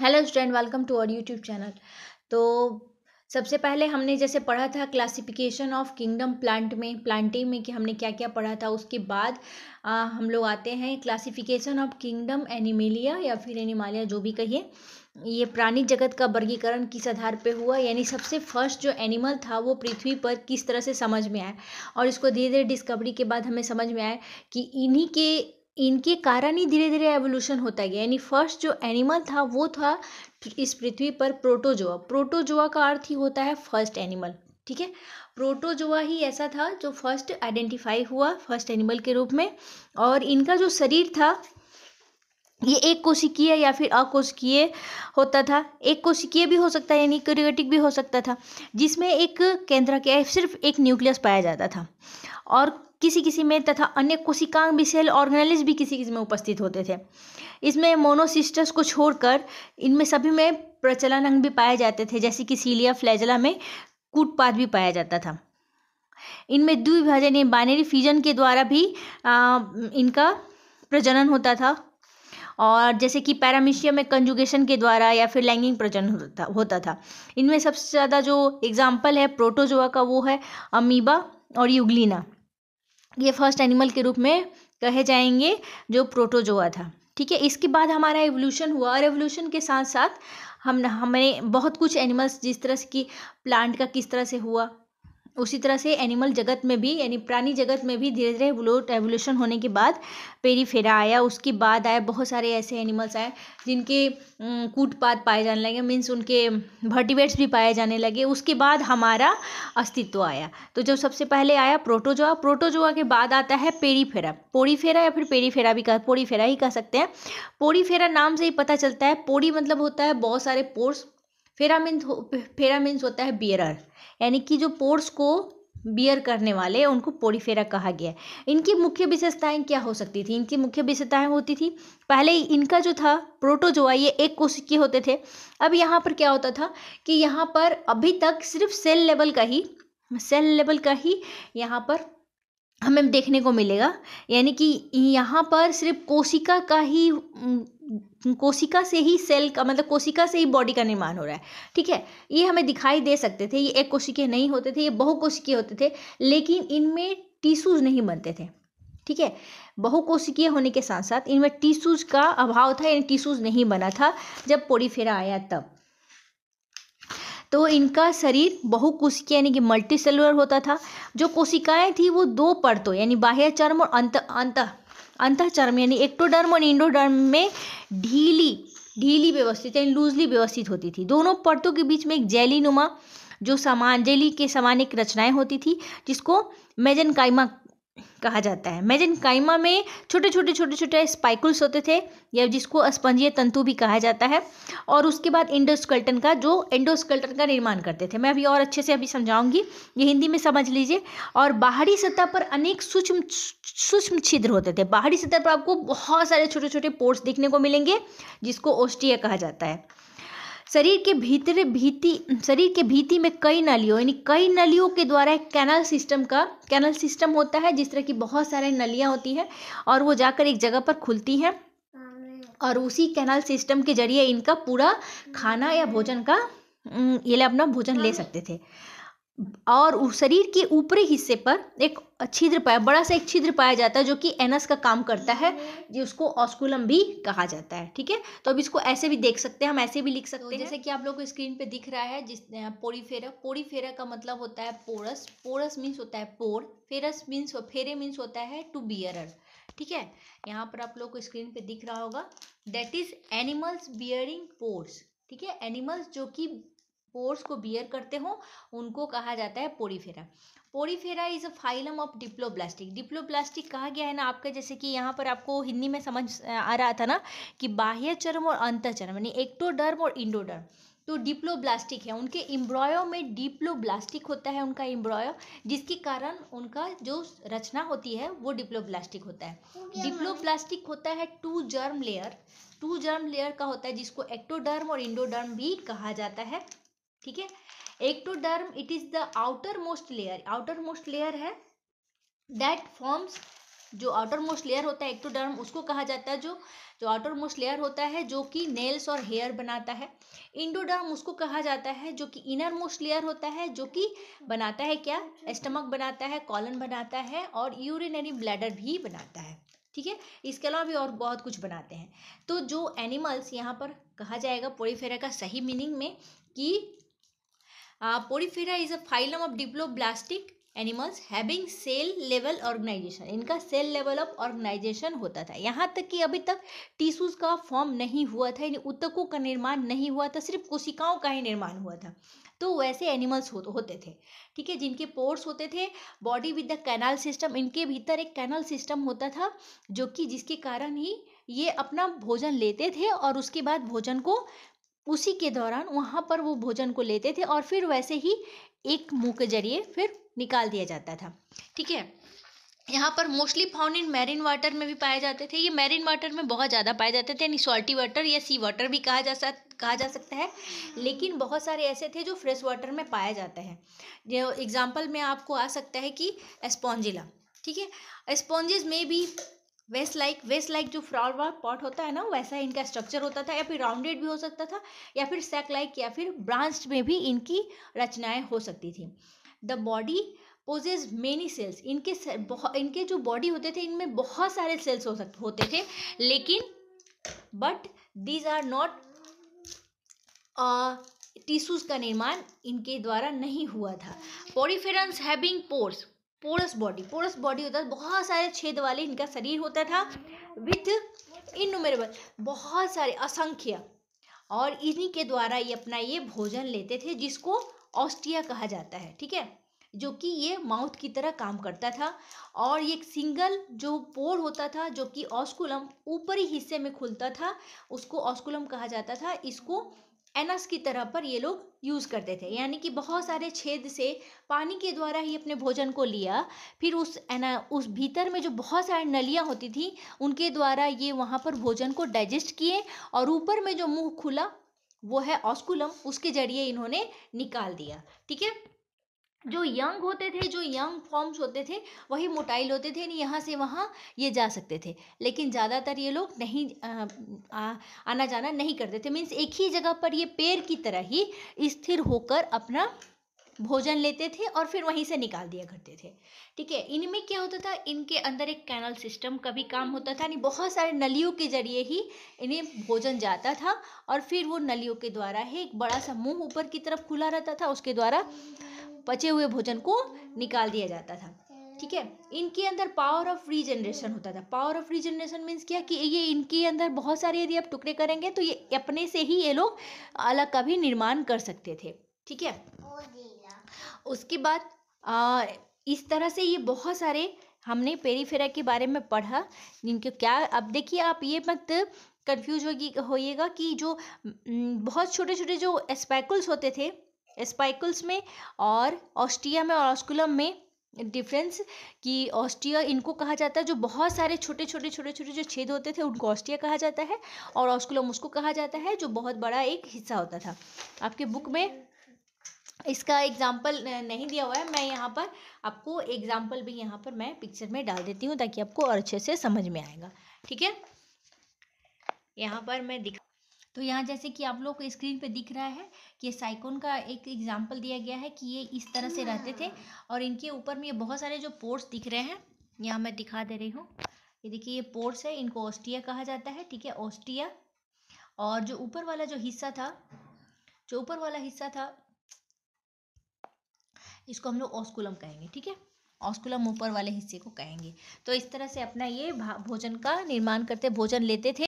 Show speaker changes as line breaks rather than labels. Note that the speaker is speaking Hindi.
Hello student welcome to our YouTube channel तो सबसे पहले हमने जैसे पढ़ा था क्लासिफिकेशन ऑफ किंगडम प्लांट में प्लांटिंग में कि हमने क्या क्या पढ़ा था उसके बाद आ, हम लोग आते हैं क्लासिफिकेशन ऑफ किंगडम एनिमेलिया या फिर एनिमालिया जो भी कहिए ये प्राणी जगत का वर्गीकरण किस आधार पे हुआ यानी सबसे फर्स्ट जो एनिमल था वो पृथ्वी पर किस तरह से समझ में आया और इसको धीरे धीरे डिस्कवरी के बाद हमें समझ में आया कि इन्हीं के इनके कारण ही धीरे धीरे एवोल्यूशन होता गया यानी फर्स्ट जो एनिमल था वो था इस पृथ्वी पर प्रोटोजोआ प्रोटोजोआ का अर्थ ही होता है फर्स्ट एनिमल ठीक है प्रोटोजोआ ही ऐसा था जो फर्स्ट आइडेंटिफाई हुआ फर्स्ट एनिमल के रूप में और इनका जो शरीर था ये एक कोशिकीय या फिर अकोशिकीय होता था एक कोशिकीय भी हो सकता है यानी क्रियोटिक भी हो सकता था जिसमें एक केंद्र के सिर्फ एक न्यूक्लियस पाया जाता था और किसी किसी में तथा अन्य कोशिकांग भी सेल ऑर्गेनाइज भी किसी किसी में उपस्थित होते थे इसमें मोनोसिस्टस को छोड़कर इनमें सभी में प्रचलन अंग भी पाए जाते थे जैसे कि सीलिया फ्लैजला में कूटपात भी पाया जाता था इनमें द्विभाजन बाइनरी फ्यूजन के द्वारा भी आ, इनका प्रजनन होता था और जैसे कि पैरामिशिया में कंजुगेशन के द्वारा या फिर लैंगिंग प्रजनन होता होता था इनमें सबसे ज़्यादा जो एग्जाम्पल है प्रोटोजोआ का वो है अमीबा और युगलिना ये फर्स्ट एनिमल के रूप में कहे जाएंगे जो प्रोटोजोआ था ठीक है इसके बाद हमारा एवोल्यूशन हुआ और एवोल्यूशन के साथ साथ हम हमने बहुत कुछ एनिमल्स जिस तरह से कि प्लांट का किस तरह से हुआ उसी तरह से एनिमल जगत में भी यानी प्राणी जगत में भी धीरे धीरे ब्लोट एवोल्यूशन होने के बाद पेरीफेरा आया उसके बाद आया बहुत सारे ऐसे एनिमल्स आए जिनके कूटपात पाए जाने लगे मीन्स उनके भर्टिवेट्स भी पाए जाने लगे उसके बाद हमारा अस्तित्व आया तो जब सबसे पहले आया प्रोटोजोआ प्रोटोजोआ के बाद आता है पेरीफेरा पोरीफेरा या फिर पेरीफेरा भी कह पोरीफेरा ही कह सकते हैं पोरीफेरा नाम से ही पता चलता है पोरी मतलब होता है बहुत सारे पोर्स फेरामिन हो फेरामिन्स होता है बियरर यानी कि जो पोर्स को बियर करने वाले उनको पोरीफेरा कहा गया है इनकी मुख्य विशेषताएं क्या हो सकती थी इनकी मुख्य विशेषताएं होती थी पहले इनका जो था प्रोटोजोआ ये एक कोशिकीय होते थे अब यहाँ पर क्या होता था कि यहाँ पर अभी तक सिर्फ सेल लेवल का ही सेल लेवल का ही यहाँ पर हमें देखने को मिलेगा यानी कि यहाँ पर सिर्फ कोशिका का ही कोशिका से ही सेल का मतलब कोशिका से ही बॉडी का निर्माण हो रहा है ठीक है ये हमें दिखाई दे सकते थे ये एक कोशिके नहीं होते थे ये बहु कोशिके होते थे लेकिन इनमें टिश्यूज नहीं बनते थे ठीक है बहु कोशिकीय होने के साथ साथ इनमें टिश्यूज का अभाव था यानी टिश्यूज नहीं बना था जब पोरीफेरा आया तब तो इनका शरीर बहु कोशिकीय यानी कि मल्टी सेलुलर होता था जो कोशिकाएं थी वो दो परतों यानी बाह्य चर्म और अंत अंत अंतःचर्म यानी एक्टोडर्म और इंडोडर्म में ढीली ढीली व्यवस्थित यानी लूजली व्यवस्थित होती थी दोनों परतों के बीच में एक जैली नुमा जो समान जेली के समान एक रचनाएं होती थी जिसको मेजन कहा जाता है मैजिन काइमा में छोटे छोटे छोटे छोटे स्पाइकुल्स होते थे या जिसको स्पंजीय तंतु भी कहा जाता है और उसके बाद इंडोस्कल्टन का जो इंडोस्कल्टन का निर्माण करते थे मैं अभी और अच्छे से अभी समझाऊंगी ये हिंदी में समझ लीजिए और बाहरी सतह पर अनेक सूक्ष्म सूक्ष्म छिद्र होते थे बाहरी सतह पर आपको बहुत सारे छोटे छोटे पोर्ट्स देखने को मिलेंगे जिसको ओस्टिया कहा जाता है शरीर के भीतर भीति शरीर के भीति में कई नलियों यानी कई नलियों के द्वारा एक कैनल सिस्टम का कैनल सिस्टम होता है जिस तरह की बहुत सारे नलियाँ होती हैं और वो जाकर एक जगह पर खुलती हैं और उसी कैनल सिस्टम के जरिए इनका पूरा खाना या भोजन का ये अपना भोजन ले हाँ। सकते थे और शरीर के ऊपरी हिस्से पर एक छिद्र पाया बड़ा सा एक छिद्र पाया जाता है जो कि एनस का काम करता है जिसको ऑस्कुलम भी कहा जाता है ठीक है तो अब इसको ऐसे भी देख सकते हैं हम ऐसे भी लिख सकते तो हैं जैसे कि आप लोग को स्क्रीन पे दिख रहा है जिस पोरीफेरा पोरीफेरा का मतलब होता है पोरस पोरस मीन्स होता है पोर फेरस मीन्स फेरे मीन्स होता है टू बियर ठीक है यहाँ पर आप लोग को स्क्रीन पे दिख रहा होगा that is animals bearing pores ठीक है एनिमल्स जो कि पोर्स को बियर करते हो उनको कहा जाता है Porifera Porifera is a phylum of diploblastic diploblastic कहा गया है ना आपका जैसे कि यहाँ पर आपको हिंदी में समझ आ रहा था ना कि बाह्य चरम और अंतचरम यानी एक्टोडर्म और इंडोडर्म तो डिप्लोब्लास्टिक है उनके इम्ब्रॉयो में डिप्लोब्लास्टिक होता है उनका इम्ब्रॉयो जिसके कारण उनका जो रचना होती है वो डिप्लोब्लास्टिक होता है डिप्लोब्लास्टिक होता है two germ layer two germ layer का होता है जिसको एक्टोडर्म और इंडोडर्म भी कहा जाता है ठीक है ectoderm it is the outermost layer outermost layer है दैट फॉर्म्स जो आउटर मोस्ट लेयर होता है एक्टोडर्म उसको कहा जाता है जो जो आउटर मोस्ट लेयर होता है जो कि नेल्स और हेयर बनाता है इंडोडर्म उसको कहा जाता है जो कि इनर मोस्ट लेयर होता है जो कि बनाता है क्या स्टमक बनाता है कॉलन बनाता है और यूरिनरी ब्लैडर भी बनाता है ठीक है इसके अलावा भी और बहुत कुछ बनाते हैं तो जो एनिमल्स यहाँ पर कहा जाएगा पोलीफेरा का सही मीनिंग में कि Uh, is a phylum of of animals having cell level organisation इनका सेल लेवल ऑफ ऑर्गेनाइजेशन होता था यहाँ तक कि अभी तक टिश्यूज का फॉर्म नहीं हुआ था यानी उत्तकों का निर्माण नहीं हुआ था सिर्फ कोशिकाओं का ही निर्माण हुआ था तो वैसे एनिमल्स हो, होते थे ठीक है जिनके पोर्स होते थे body with the canal system इनके भीतर एक कैनाल सिस्टम होता था जो कि जिसके कारण ही ये अपना भोजन लेते थे और उसके बाद भोजन को उसी के दौरान वहाँ पर वो भोजन को लेते थे और फिर वैसे ही एक मुँह के जरिए फिर निकाल दिया जाता था ठीक है यहाँ पर mostly found in marine water में भी पाए जाते थे ये मैरिन वाटर में बहुत ज़्यादा पाए जाते थे यानी सॉल्टी वाटर या सी वाटर भी कहा जा सकता कहा जा सकता है लेकिन बहुत सारे ऐसे थे जो फ्रेश वाटर में पाए जाते हैं जो एग्ज़ाम्पल में आपको आ सकता है कि एस्पॉन्जिला ठीक है स्पॉन्जेस में भी वेस्ट लाइक वेस्ट लाइक जो फ्लावर वाला पॉट होता है ना वैसा इनका स्ट्रक्चर होता था या फिर राउंडेड भी हो सकता था या फिर सेक लाइक या फिर ब्रांच में भी इनकी रचनाएं हो सकती थी the body possesses many cells इनके इनके जो बॉडी होते थे इनमें बहुत सारे सेल्स हो सकते होते थे लेकिन but these are not tissues का निर्माण इनके द्वारा नहीं हुआ था poriferans having pores porous body porous body होता था बहुत सारे छेद वाले इनका शरीर होता था विथ इनुमेरेबल बहुत सारे असंख्य और इन्हीं के द्वारा ये अपना ये भोजन लेते थे जिसको ऑस्टिया कहा जाता है ठीक है जो कि ये माउथ की तरह काम करता था और ये सिंगल जो पोर होता था जो कि ऑस्कुलम ऊपरी हिस्से में खुलता था उसको ऑस्कुलम कहा जाता था इसको एनस की तरह पर ये लोग यूज़ करते थे यानी कि बहुत सारे छेद से पानी के द्वारा ही अपने भोजन को लिया फिर उस एना उस भीतर में जो बहुत सारी नलियाँ होती थी उनके द्वारा ये वहाँ पर भोजन को डाइजेस्ट किए और ऊपर में जो मुँह खुला वो है ऑस्कुलम उसके जरिए इन्होंने निकाल दिया ठीक है जो यंग होते थे जो यंग फॉर्म्स होते थे वही मोटाइल होते थे यानी यहाँ से वहाँ ये जा सकते थे लेकिन ज़्यादातर ये लोग नहीं आ, आ, आना जाना नहीं करते थे मीन्स एक ही जगह पर ये पेड़ की तरह ही स्थिर होकर अपना भोजन लेते थे और फिर वहीं से निकाल दिया करते थे ठीक है इनमें क्या होता था इनके अंदर एक कैनल सिस्टम का भी काम होता था यानी बहुत सारे नलियों के जरिए ही इन्हें भोजन जाता था और फिर वो नलियों के द्वारा ही एक बड़ा सा मुंह ऊपर की तरफ खुला रहता था उसके द्वारा पचे हुए भोजन को निकाल दिया जाता था ठीक है इनके अंदर पावर ऑफ रीजनरेशन होता था पावर ऑफ रीजनरेशन मीन्स क्या कि ये इनके अंदर बहुत सारे यदि आप टुकड़े करेंगे तो ये अपने से ही ये लोग अलग का भी निर्माण कर सकते थे ठीक है उसके बाद इस तरह से ये बहुत सारे हमने पेरीफेरा के बारे में पढ़ा जिनके क्या अब देखिए आप ये मत कंफ्यूज होगी होइएगा कि जो बहुत छोटे छोटे जो स्पाइकल्स होते थे स्पाइकल्स में और ऑस्ट्रिया में और ऑस्कुलम में डिफरेंस कि ऑस्ट्रिया इनको कहा जाता है जो बहुत सारे छोटे छोटे छोटे छोटे जो छेद होते थे उनको ऑस्ट्रिया कहा जाता है और ऑस्कुलम उसको कहा जाता है जो बहुत बड़ा एक हिस्सा होता था आपके बुक में इसका एग्जाम्पल नहीं दिया हुआ है मैं यहाँ पर आपको एग्जाम्पल भी यहाँ पर मैं पिक्चर में डाल देती हूँ ताकि आपको और अच्छे से समझ में आएगा ठीक है यहाँ पर मैं दिखा तो यहाँ जैसे कि आप लोग को स्क्रीन पे दिख रहा है कि साइकोन का एक एग्जाम्पल दिया गया है कि ये इस तरह से रहते थे हाँ। और इनके ऊपर में ये बहुत सारे जो पोर्ट्स दिख रहे हैं यहाँ मैं दिखा दे रही हूँ ये देखिए ये पोर्ट्स है इनको ऑस्ट्रिया कहा जाता है ठीक है ऑस्ट्रिया और जो ऊपर वाला जो हिस्सा था जो ऊपर वाला हिस्सा था इसको हम लोग ऑस्कुलम कहेंगे ठीक है ऑस्कुलम ऊपर वाले हिस्से को कहेंगे तो इस तरह से अपना ये भोजन का निर्माण करते भोजन लेते थे